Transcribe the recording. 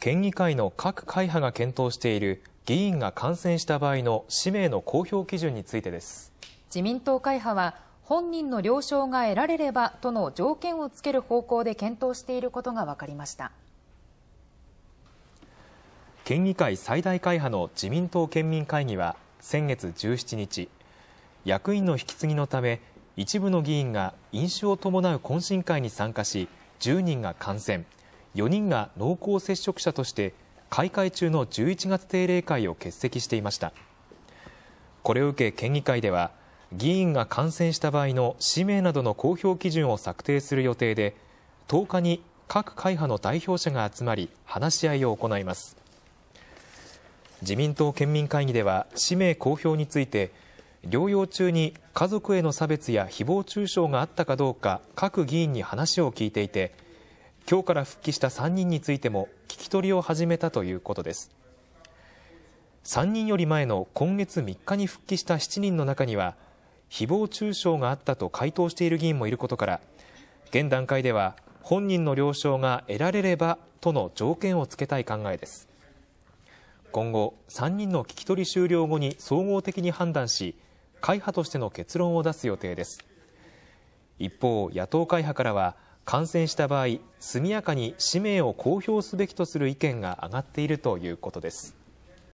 県議会の各会派が検討している議員が感染した場合の氏名の公表基準についてです自民党会派は本人の了承が得られればとの条件をつける方向で検討していることが分かりました県議会最大会派の自民党県民会議は先月17日役員の引き継ぎのため一部の議員が飲酒を伴う懇親会に参加し10人が感染4人が濃厚接触者として開会中の11月定例会を欠席していましたこれを受け県議会では議員が感染した場合の氏名などの公表基準を策定する予定で10日に各会派の代表者が集まり話し合いを行います自民党県民会議では氏名公表について療養中に家族への差別や誹謗中傷があったかどうか各議員に話を聞いていて今日から復帰した3人についても聞き取りを始めたということです3人より前の今月3日に復帰した7人の中には誹謗中傷があったと回答している議員もいることから現段階では本人の了承が得られればとの条件をつけたい考えです今後3人の聞き取り終了後に総合的に判断し会派としての結論を出す予定です一方野党会派からは感染した場合速やかに氏名を公表すべきとする意見が上がっているということです